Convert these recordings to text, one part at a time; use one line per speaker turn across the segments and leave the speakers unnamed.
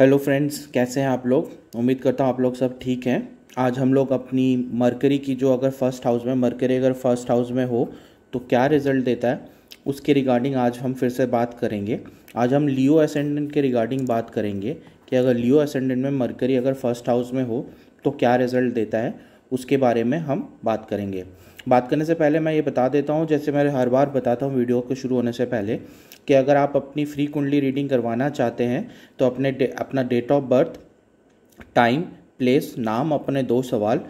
hello friends कैसे हैं आप लोग उम्मीद करता हूँ आप लोग सब ठीक हैं आज हम लोग अपनी मरकरी की जो अगर फर्स्ट हाउस में मरकरी अगर फर्स्ट हाउस में हो तो क्या रिजल्ट देता है उसके रिगार्डिंग आज हम फिर से बात करेंगे आज हम लियो असेंडेंट के रिगार्डिंग बात करेंगे कि अगर लियो असेंडेंट में मरकरी अगर फर्स्ट हाउस में हो तो क्या रिजल्ट देता है उसके बारे में हम बात करेंगे बात करने से पहले मैं ये बता देता हूँ जैसे मैं हर बार बताता हूँ वीडियो के शुरू होने से पहले कि अगर आप अपनी फ्री कुंडली रीडिंग करवाना चाहते हैं तो अपने डे, अपना date of birth time place नाम अपने दो सवाल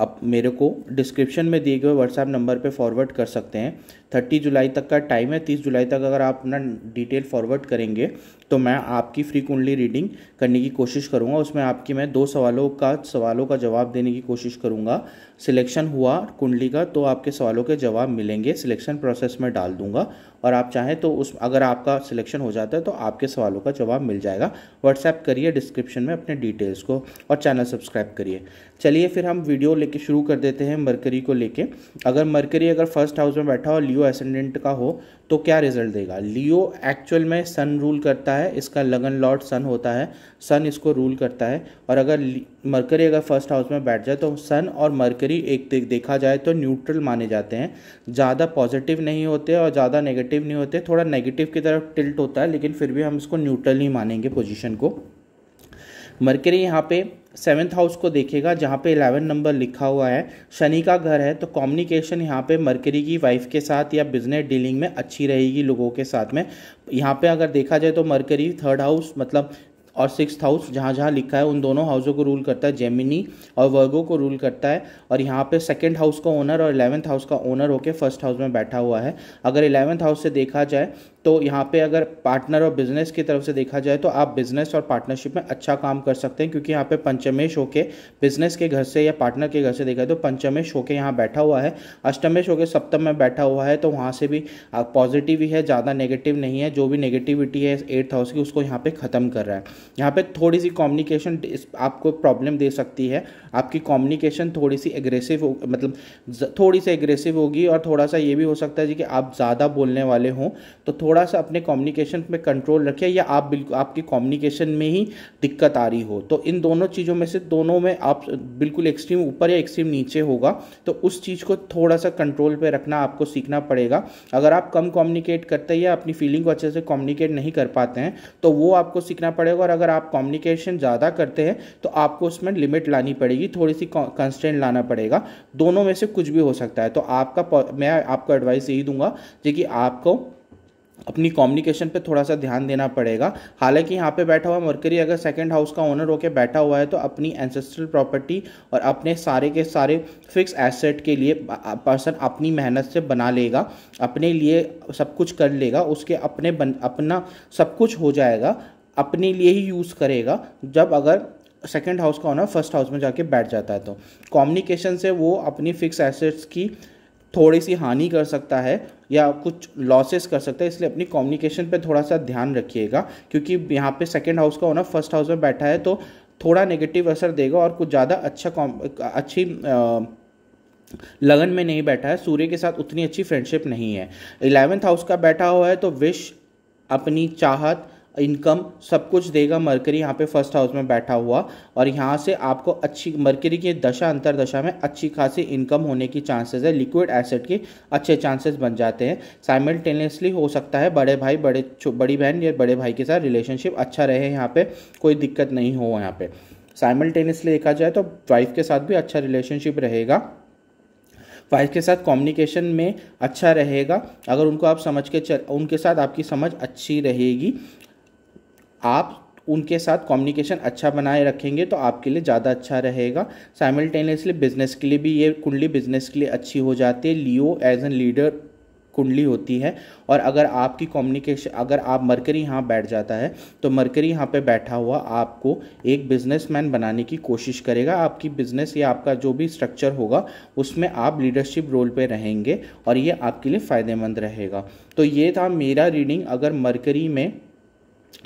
आप मेरे को डिस्क्रिप्शन में दिए गए व्हाट्सएप नंबर पे फॉरवर्ड कर सकते हैं 30 जुलाई तक का टाइम है 30 जुलाई तक अगर आप अपना डिटेल फॉरवर्ड करेंगे तो मैं आपकी फ्री कुंडली रीडिंग करने की कोशिश करूँगा उसमें आपकी मैं दो सवालों का सवालों का जवाब देने की कोशिश करूँगा सिलेक्शन हुआ कुंडली का तो आपके सवालों के जवाब मिलेंगे सिलेक्शन प्रोसेस में डाल दूंगा और आप चाहें तो उस अगर आपका सिलेक्शन हो जाता है तो आपके सवालों का जवाब मिल जाएगा व्हाट्सएप करिए डिस्क्रिप्शन में अपने डिटेल्स को और चैनल सब्सक्राइब करिए चलिए फिर हम वीडियो लेके शुरू कर देते हैं मरकरी को लेके अगर मरकरी अगर फर्स्ट हाउस में बैठा हो लियो एसेंडेंट का हो तो क्या रिजल्ट देगा लियो एक्चुअल में सन रूल करता है है इसका लगन लॉर्ड सन होता है सन इसको रूल करता है और अगर मरकरी अगर फर्स्ट हाउस में बैठ जाए तो सन और मरकरी एक देखा जाए तो न्यूट्रल माने जाते हैं ज़्यादा पॉजिटिव नहीं होते और ज़्यादा नेगेटिव नहीं होते थोड़ा नेगेटिव की तरफ टिल्ट होता है लेकिन फिर भी हम इसको न्यूट्रल ही मानेंगे पोजिशन को मरकरी यहाँ पे सेवन्थ हाउस को देखेगा जहाँ पे इलेवन नंबर लिखा हुआ है शनि का घर है तो कम्युनिकेशन यहाँ पे मरकरी की वाइफ के साथ या बिजनेस डीलिंग में अच्छी रहेगी लोगों के साथ में यहाँ पे अगर देखा जाए तो मरकरी थर्ड हाउस मतलब और सिक्स हाउस जहाँ जहाँ लिखा है उन दोनों हाउसों को रूल करता है जेमिनी और वर्गो को रूल करता है और यहाँ पे सेकंड हाउस का ओनर और इलेवंथ हाउस का ओनर होके फर्स्ट हाउस में बैठा हुआ है अगर इलेवंथ हाउस से देखा जाए तो यहाँ पे अगर पार्टनर और बिजनेस की तरफ से देखा जाए तो आप बिजनेस और पार्टनरशिप में अच्छा काम कर सकते हैं क्योंकि यहाँ पे पंचमेश होके बिजनेस के घर से या पार्टनर के घर से देखा जाए तो पंचमेश होके यहाँ बैठा हुआ है अष्टमेश होके सप्तम में बैठा हुआ है तो वहाँ से भी पॉजिटिव ही है ज़्यादा नेगेटिव नहीं है जो भी नेगेटिविटी है एट्थ हाउस की उसको यहाँ पर ख़त्म कर रहा है यहाँ पर थोड़ी सी कॉम्युनिकेशन आपको प्रॉब्लम दे सकती है आपकी कॉम्युनिकेशन थोड़ी सी एग्रेसिव मतलब थोड़ी सी एग्रेसिव होगी और थोड़ा सा ये भी हो सकता है जी कि आप ज़्यादा बोलने वाले हों तो थोड़ा सा अपने कम्युनिकेशन में कंट्रोल रखें या आप बिल्कुल आपकी कम्युनिकेशन में ही दिक्कत आ रही हो तो इन दोनों चीज़ों में से दोनों में आप बिल्कुल एक्सट्रीम ऊपर या एक्सट्रीम नीचे होगा तो उस चीज़ को थोड़ा सा कंट्रोल पर रखना आपको सीखना पड़ेगा अगर आप कम कम्युनिकेट करते हैं या अपनी फीलिंग को अच्छे से कम्युनिकेट नहीं कर पाते हैं तो वो आपको सीखना पड़ेगा और अगर आप कम्युनिकेशन ज़्यादा करते हैं तो आपको उसमें लिमिट लानी पड़ेगी थोड़ी सी कंस्टेंट लाना पड़ेगा दोनों में से कुछ भी हो सकता है तो आपका मैं आपको एडवाइस यही दूंगा जो कि आपको अपनी कम्युनिकेशन पे थोड़ा सा ध्यान देना पड़ेगा हालांकि यहाँ पे बैठा हुआ मरकरी अगर सेकंड हाउस का ओनर होकर बैठा हुआ है तो अपनी एंसेस्ट्रल प्रॉपर्टी और अपने सारे के सारे फिक्स एसेट के लिए पर्सन अपनी मेहनत से बना लेगा अपने लिए सब कुछ कर लेगा उसके अपने बन, अपना सब कुछ हो जाएगा अपने लिए ही यूज़ करेगा जब अगर सेकेंड हाउस का ओनर फर्स्ट हाउस में जाके बैठ जाता है तो कॉम्युनिकेशन से वो अपनी फिक्स एसेट्स की थोड़ी सी हानि कर सकता है या कुछ लॉसेस कर सकता है इसलिए अपनी कम्युनिकेशन पे थोड़ा सा ध्यान रखिएगा क्योंकि यहाँ पे सेकंड हाउस का होना फर्स्ट हाउस में बैठा है तो थोड़ा नेगेटिव असर देगा और कुछ ज़्यादा अच्छा अच्छी आ, लगन में नहीं बैठा है सूर्य के साथ उतनी अच्छी फ्रेंडशिप नहीं है इलेवेंथ हाउस का बैठा हुआ है तो विश अपनी चाहत इनकम सब कुछ देगा मरकरी यहाँ पे फर्स्ट हाउस में बैठा हुआ और यहाँ से आपको अच्छी मरकरी की दशा अंतरदशा में अच्छी खासी इनकम होने की चांसेस है लिक्विड एसेट के अच्छे चांसेस बन जाते हैं साइमल्टेनियसली हो सकता है बड़े भाई बड़े बड़ी बहन या बड़े भाई के साथ रिलेशनशिप अच्छा रहे यहाँ पर कोई दिक्कत नहीं हो यहाँ पर साइमल्टेनियसली देखा जाए तो वाइफ के साथ भी अच्छा रिलेशनशिप रहेगा वाइफ के साथ कम्युनिकेशन में अच्छा रहेगा अगर उनको आप समझ के चल उनके साथ आपकी समझ अच्छी रहेगी आप उनके साथ कम्युनिकेशन अच्छा बनाए रखेंगे तो आपके लिए ज़्यादा अच्छा रहेगा साइमल्टेनियसली बिजनेस के लिए भी ये कुंडली बिजनेस के लिए अच्छी हो जाती है लियो एज एन लीडर कुंडली होती है और अगर आपकी कम्युनिकेशन अगर आप मरकरी यहाँ बैठ जाता है तो मरकरी यहाँ पे बैठा हुआ आपको एक बिजनेसमैन बनाने की कोशिश करेगा आपकी बिजनेस या आपका जो भी स्ट्रक्चर होगा उसमें आप लीडरशिप रोल पे रहेंगे और ये आपके लिए फ़ायदेमंद रहेगा तो ये था मेरा रीडिंग अगर मरकरी में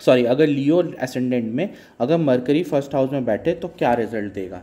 सॉरी अगर लियो एसेंडेंट में अगर मरकरी फर्स्ट हाउस में बैठे तो क्या रिजल्ट देगा